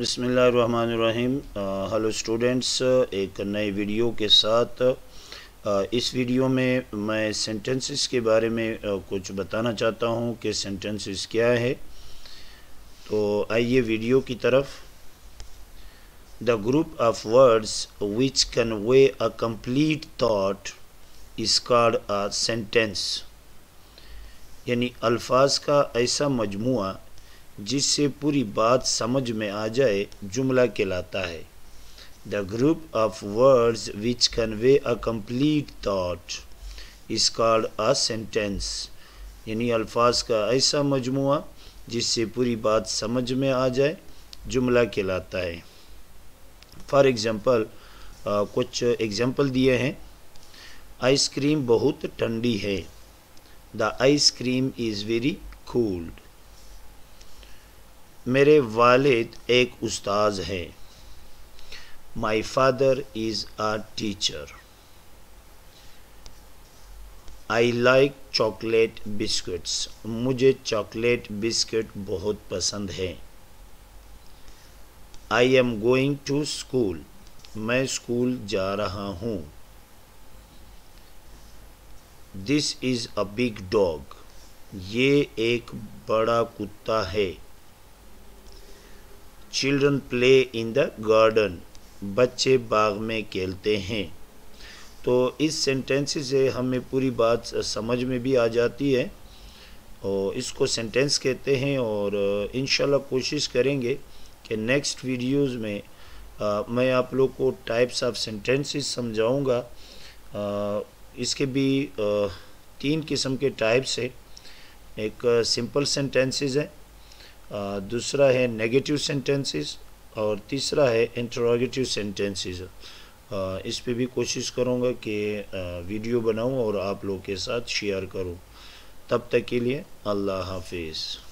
बसमीम hello students एक नए वीडियो के साथ आ, इस वीडियो में मैं सेंटेंसेस के बारे में आ, कुछ बताना चाहता हूं कि सेंटेंसेस क्या है तो आइए वीडियो की तरफ the group of words which convey a complete thought is called a sentence यानी अल्फाज का ऐसा मजमू जिससे पूरी बात समझ में आ जाए जुमला कहलाता है the group of words which convey a complete thought is called a sentence यानी अल्फाज का ऐसा मजमु जिससे पूरी बात समझ में आ जाए जुमला कहलाता है फॉर एग्ज़ाम्पल कुछ एग्ज़ाम्पल दिए हैं आइसक्रीम बहुत ठंडी है the ice cream is very cold मेरे वालिद एक उस्ताद हैं my father is a teacher I like chocolate biscuits मुझे चॉकलेट बिस्किट बहुत पसंद हैं I am going to school मैं स्कूल जा रहा हूँ this is a big dog ये एक बड़ा कुत्ता है children play in the garden बच्चे बाग में खेलते हैं तो इस सेंटेंस से हमें पूरी बात समझ में भी आ जाती है और इसको सेंटेंस कहते हैं और इन कोशिश करेंगे कि नेक्स्ट वीडियोस में आ, मैं आप लोग को टाइप्स ऑफ सेंटेंसेस समझाऊंगा इसके भी आ, तीन किस्म के टाइप्स हैं एक सिंपल सेंटेंसेस हैं दूसरा है नेगेटिव सेंटेंसेस और तीसरा है इंटरोगेटिव सेंटेंसेस इस पे भी कोशिश करूँगा कि वीडियो बनाऊँ और आप लोग के साथ शेयर करूँ तब तक के लिए अल्लाह हाफिज़